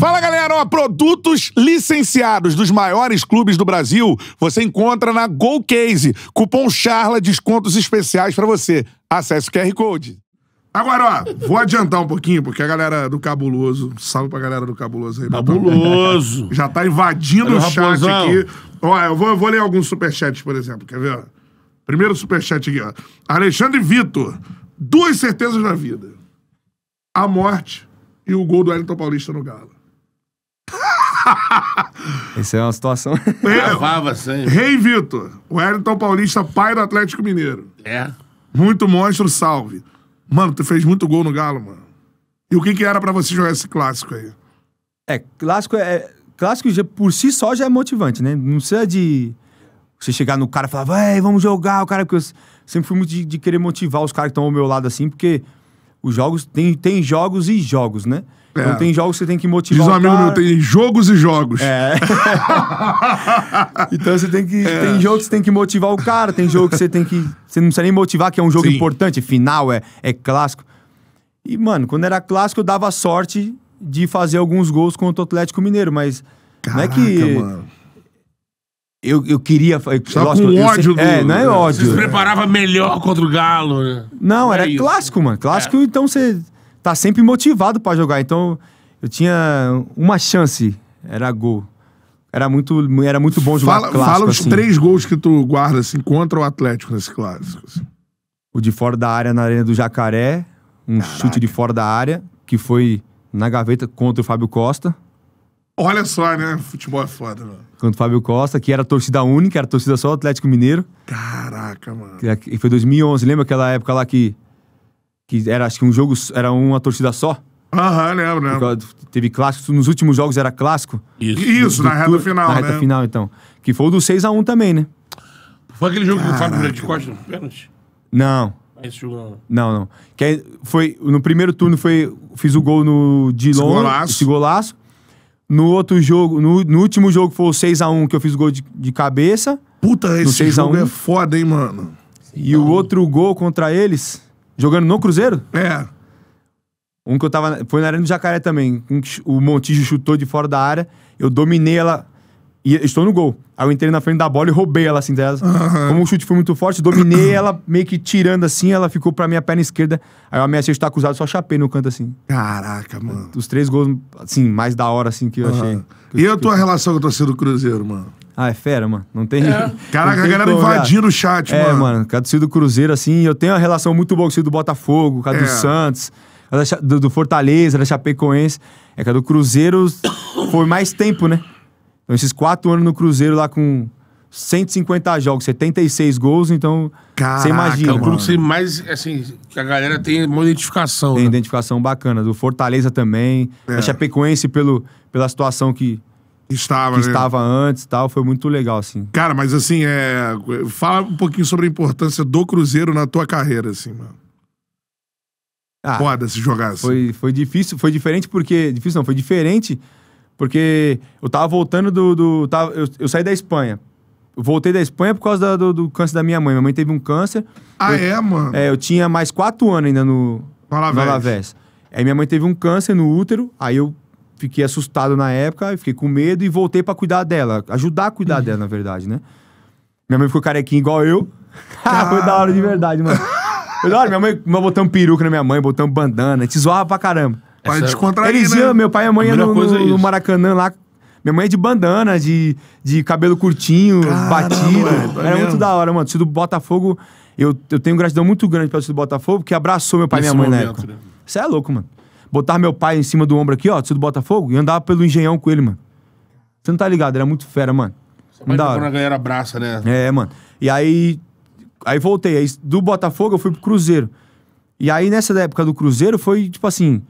Fala galera, ó, produtos licenciados dos maiores clubes do Brasil você encontra na GoCase. Cupom CHARLA, descontos especiais para você. Acesse o QR Code. Agora, ó, vou adiantar um pouquinho, porque a galera do Cabuloso, salve pra galera do Cabuloso aí. Cabuloso! Já tá invadindo Olha o chat aqui. Ó, eu vou, eu vou ler alguns superchats, por exemplo, quer ver? Primeiro superchat aqui, ó. Alexandre Vitor, duas certezas na vida. A morte e o gol do Wellington Paulista no Galo. Isso é uma situação. É, Gravava assim. Rei Vitor, o Wellington Paulista, pai do Atlético Mineiro. É. Muito monstro, salve. Mano, tu fez muito gol no Galo, mano. E o que, que era para você jogar esse clássico aí? É, clássico é. Clássico já, por si só já é motivante, né? Não precisa de. Você chegar no cara e falar, vai, vamos jogar, o cara. Porque eu sempre fui muito de, de querer motivar os caras que estão ao meu lado assim, porque os jogos, tem, tem jogos e jogos, né? Então é. Então tem jogos que você tem que motivar. Diz um amigo meu, tem jogos e jogos. É. então você tem que. É. Tem jogo que você tem que motivar o cara, tem jogo que você tem que. Você não precisa nem motivar, que é um jogo Sim. importante, final, é, é clássico. E, mano, quando era clássico, eu dava sorte de fazer alguns gols contra o Atlético Mineiro, mas. Caraca, não é que. Mano eu, eu queria. Só lógico, com eu, ódio do. É, não é né? ódio. Você se preparava melhor contra o Galo, né? Não, é era é clássico, mano. Clássico, é. então você tá sempre motivado para jogar. Então eu tinha uma chance, era gol. Era muito, era muito bom jogar fala, clássico. Fala os assim. três gols que tu guarda assim, contra o Atlético nesse clássico. Assim. O de fora da área na Arena do Jacaré, um Caraca. chute de fora da área, que foi na gaveta contra o Fábio Costa. Olha só, né? Futebol é foda, mano. o Fábio Costa, que era torcida única, era torcida só do Atlético Mineiro. Caraca, mano. E foi 2011, lembra aquela época lá que, que era, acho que um jogo, era uma torcida só? Aham, lembro, lembro. Teve clássico, nos últimos jogos era clássico. Isso, Isso do, na reta final, Na né? reta final, então. Que foi o do 6x1 também, né? Foi aquele jogo Caraca. que o Fábio Moreira de Costa no pênalti? Não. Ah, esse jogo não. Não, não. Que foi, no primeiro turno foi, fiz o gol no Dilon, esse Esse golaço. No outro jogo, no, no último jogo foi o 6x1 que eu fiz gol de, de cabeça. Puta, esse jogo é foda, hein, mano. E Não. o outro gol contra eles, jogando no Cruzeiro? É. Um que eu tava. Foi na Arena do Jacaré também. Um, o Montijo chutou de fora da área. Eu dominei ela e estou no gol. Aí eu entrei na frente da bola e roubei ela, assim, tá dela. Uhum. Como o chute foi muito forte, dominei ela meio que tirando assim, ela ficou pra minha perna esquerda. Aí eu ameacei estar acusado, só chapei no canto assim. Caraca, mano. Os três gols, assim, mais da hora, assim, que eu uhum. achei. Que e a tua que... relação com o torcedor do Cruzeiro, mano? Ah, é fera, mano. Não tem. É. Caraca, não tem a galera né? invadindo o chat, é, mano. É, mano. Com do Cruzeiro, assim, eu tenho uma relação muito boa com o torcida do Botafogo, com a é. do Santos. Do, do, Fortaleza, da Chapecoense. É que a do Cruzeiro foi mais tempo, né? Então, esses quatro anos no Cruzeiro lá com 150 jogos, 76 gols, então. Caraca, você imagina. É o clube que você mais, assim, que a galera tem uma identificação. Tem né? identificação bacana. Do Fortaleza também. É. A Chapecoense pelo, pela situação que. Estava, que né? estava antes tal, foi muito legal, assim. Cara, mas assim, é... fala um pouquinho sobre a importância do Cruzeiro na tua carreira, assim, mano. Ah, Foda se jogar Assim. Foi, foi difícil, foi diferente porque. Difícil não, foi diferente porque eu tava voltando do. do tava, eu, eu, saí da Espanha. Eu voltei da Espanha por causa da, do, do, câncer da minha mãe. Minha mãe teve um câncer. Ah, eu, é, mano? É, eu tinha mais quatro anos ainda no. Malavés. Aí minha mãe teve um câncer no útero, aí eu fiquei assustado na época, fiquei com medo e voltei para cuidar dela, ajudar a cuidar uhum. dela, na verdade, né? Minha mãe ficou carequinha igual eu. Ah, foi da hora de verdade, mano. Foi da hora, minha mãe, botou um peruca na minha mãe, um bandana, te zoava pra caramba. Pra Essa... descontrair, Eles né? iam, meu pai e a mãe a no, no, é no Maracanã lá minha mãe é de bandana, de, de cabelo curtinho, Caramba, batido. Ué, tá era muito da hora, mano. O do Botafogo, eu, eu tenho gratidão muito grande pelo time do Botafogo, que abraçou meu pai e minha mãe momento, na época. Você né? é louco, mano. Botar meu pai em cima do ombro aqui, ó, time do Botafogo, e andava pelo engenhão com ele, mano. Você não tá ligado, era muito fera, mano. Você vai quando a galera abraça, né? É, mano. E aí. Aí voltei. Aí, do Botafogo eu fui pro Cruzeiro. E aí, nessa época do Cruzeiro, foi tipo assim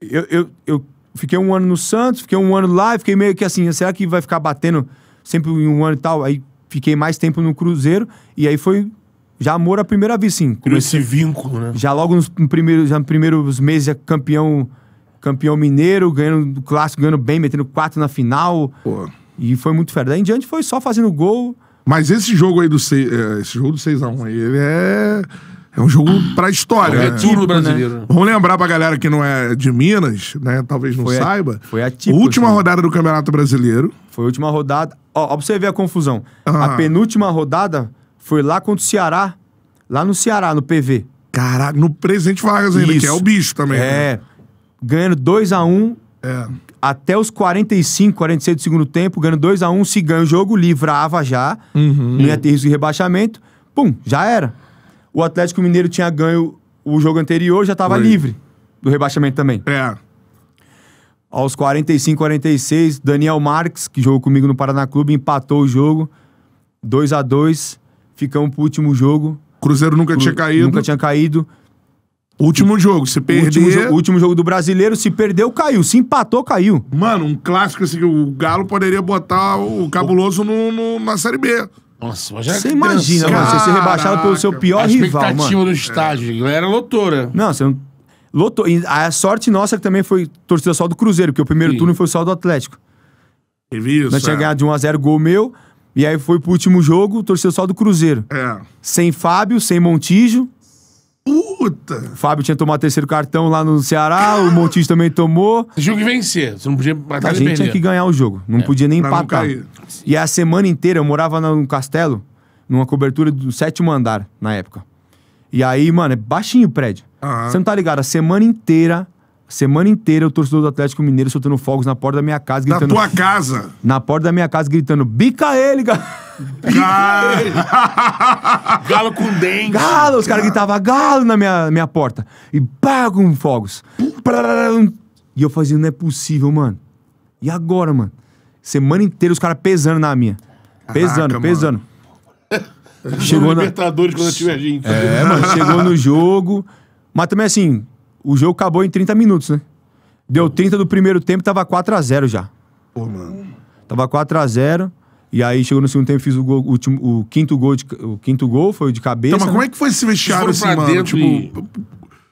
eu, eu, eu fiquei um ano no Santos, fiquei um ano lá, fiquei meio que assim, será que vai ficar batendo sempre em um ano e tal? Aí fiquei mais tempo no Cruzeiro, e aí foi já amor à primeira vista, sim. Com esse vínculo, né? Já logo nos primeiros, já nos primeiros meses, campeão, campeão mineiro, ganhando do clássico, ganhando bem, metendo quatro na final. Pô. E foi muito fera. Daí em diante foi só fazendo gol. Mas esse jogo aí do 6, eh, esse jogo do 6x1 aí, ele é é um jogo ah, pra história. É um né? Tipo, né? brasileiro. Vamos lembrar pra galera que não é de Minas, né? Talvez não foi saiba. A, foi a típica. Última assim. rodada do Campeonato Brasileiro. Foi a última rodada. Ó, pra você ver a confusão. Ah. A penúltima rodada foi lá contra o Ceará. Lá no Ceará, no PV. Caraca, no Presidente Vargas ainda, Isso. que é o bicho também. É. Né? Ganhando 2x1. Um, é. Até os 45, 46 do segundo tempo, ganhando 2x1. Um, se ganha o jogo, livrava já. Uhum. Não ia ter risco de rebaixamento. Pum, já era o Atlético Mineiro tinha ganho o jogo anterior, já estava livre do rebaixamento também. É. Aos 45, 46, Daniel Marques, que jogou comigo no Paraná Clube, empatou o jogo. 2 a 2 Ficamos pro último jogo. Cruzeiro nunca tinha caído. Nunca tinha caído. Último jogo, se perder... Último, jo último jogo do Brasileiro, se perdeu, caiu. Se empatou, caiu. Mano, um clássico assim, o Galo poderia botar o Cabuloso no, no na Série B. Nossa, Você imagina, mano, você ser rebaixado pelo seu pior a rival, mano. A expectativa do estádio, é. era lotora. Não, você não... Lotou. E a sorte nossa também foi torcida só do Cruzeiro, porque o primeiro Sim. turno foi só do Atlético. Isso, Nós tinha é. ganhado de 1x0 gol meu, e aí foi pro último jogo, torcida só do Cruzeiro. É. Sem Fábio, sem Montijo. Puta! O Fábio tinha tomado terceiro cartão lá no Ceará, o Montijo também tomou. Tinha que vencer, você não podia matar A gente perder. tinha que ganhar o jogo, não é. podia nem pra empatar. E a semana inteira eu morava num castelo, numa cobertura do sétimo andar, na época. E aí, mano, é baixinho o prédio. Uhum. Você não tá ligado? A semana inteira Semana inteira o torcedor do Atlético Mineiro soltando fogos na porta da minha casa, gritando. Na tua casa? Na porta da minha casa, gritando: bica ele, galo! Galo, galo com dente. Galo, os caras gritavam galo na minha, minha porta. E pá, com fogos. E eu fazendo, não é possível, mano. E agora, mano? Semana inteira os caras pesando na minha. Pesando, Caraca, pesando. Chegou na... Libertadores quando eu tive a gente. É, mano, chegou no jogo. Mas também assim, o jogo acabou em 30 minutos, né? Deu 30 do primeiro tempo, tava 4x0 já. Pô, mano. Tava 4x0. E aí chegou no segundo tempo, fiz o, gol, o, último, o quinto gol de, o quinto gol foi o de cabeça. Então, mas né? como é que foi esse vestiário assim, mano? Dentro tipo... e...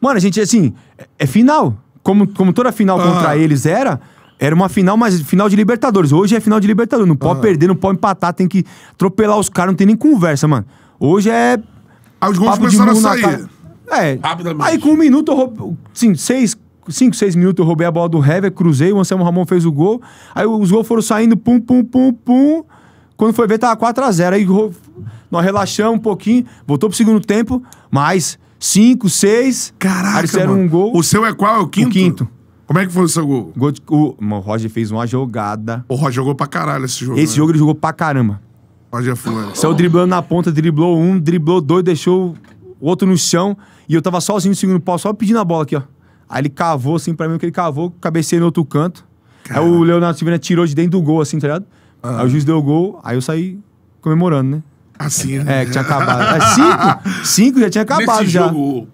Mano, a gente, assim, é, é final. Como, como toda final ah. contra eles era, era uma final, mas final de Libertadores. Hoje é final de Libertadores. Não pode ah. perder, não pode empatar, tem que atropelar os caras, não tem nem conversa, mano. Hoje é. Aí os gols começaram a sair. É. Rapidamente. Aí com um minuto eu roubei. Sim, seis, cinco, seis minutos eu roubei a bola do Hever, cruzei, o Anselmo Ramon fez o gol. Aí os gols foram saindo, pum, pum, pum, pum. Quando foi ver, tava 4x0. Aí nós relaxamos um pouquinho, voltou pro segundo tempo, mais cinco, seis. Caraca. Aí fizeram um gol. O seu é qual? É o quinto? O quinto. Como é que foi o seu gol? gol de, o, o Roger fez uma jogada. O Roger jogou pra caralho esse jogo. Esse né? jogo ele jogou pra caramba. Roger foi. Saiu driblando na ponta, driblou um, driblou dois, deixou o outro no chão, e eu tava sozinho no segundo pau, só pedindo a bola aqui, ó. Aí ele cavou, assim, pra mim, que ele cavou, cabecei no outro canto. Caramba. Aí o Leonardo Silveira tirou de dentro do gol, assim, tá ligado? Uhum. Aí o juiz deu o gol, aí eu saí comemorando, né? Assim, é, né? É, que tinha acabado. É, cinco, cinco já tinha acabado Nesse já. Jogo,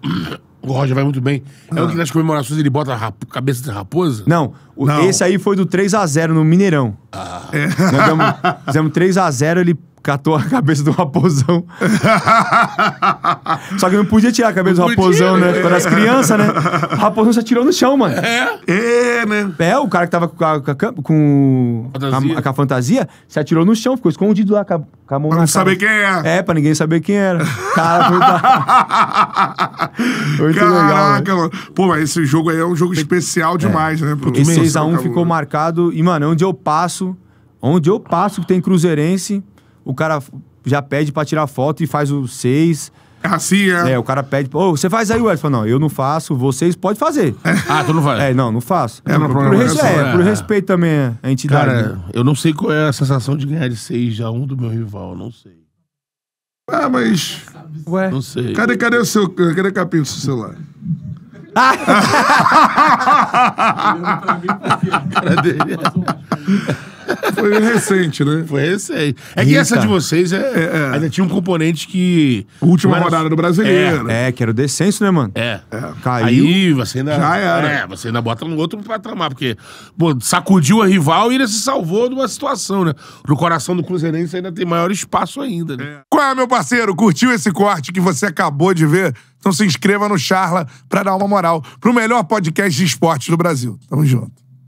o Roger vai muito bem. É ah. o que nas comemorações ele bota a cabeça de raposa? Não, o, Não. Esse aí foi do 3x0 no Mineirão. Ah. É. Nós fizemos 3x0, ele catou a cabeça do raposão. Só que não podia tirar a cabeça não do raposão, podia, né? né? Quando as crianças, né? O raposão se atirou no chão, mano. É? É, né? É, o cara que tava com a, com a, com a fantasia se atirou no chão, ficou escondido lá com a, mão pra não saber quem era. É, pra ninguém saber quem era. Cara, foi da... Caraca, legal, né? mano. Pô, mas esse jogo aí é um jogo especial é. demais, né? Porque 6x1 ficou marcado. E, mano, onde eu passo, onde eu passo que tem cruzeirense o cara já pede pra tirar foto e faz o seis. Assim, é. É, o cara pede, ô, você faz aí, Wellington. Fala, não, eu não faço, vocês podem fazer. É. Ah, tu não faz? É, não, não faço. É, por, por, res, é, é. por respeito também à entidade. Cara, né? eu não sei qual é a sensação de ganhar de 6 a 1 um do meu rival, não sei. Ah, mas. Ué? Não sei. Cadê, cadê o seu. Cadê o capim do seu celular? ah! Cadê? Foi recente, né? Foi recente. É que essa de vocês é, é, é, ainda tinha um componente que. Última era... rodada do brasileiro. É, é, que era o descenso, né, mano? É. é. Caiu. Aí você ainda. Já era. É, você ainda bota no outro patamar, tramar, porque, pô, sacudiu a rival e ainda se salvou de uma situação, né? No coração do Cruzeirense ainda tem maior espaço ainda, né? É. Qual é, meu parceiro? Curtiu esse corte que você acabou de ver? Então se inscreva no Charla pra dar uma moral pro melhor podcast de esportes do Brasil. Tamo junto.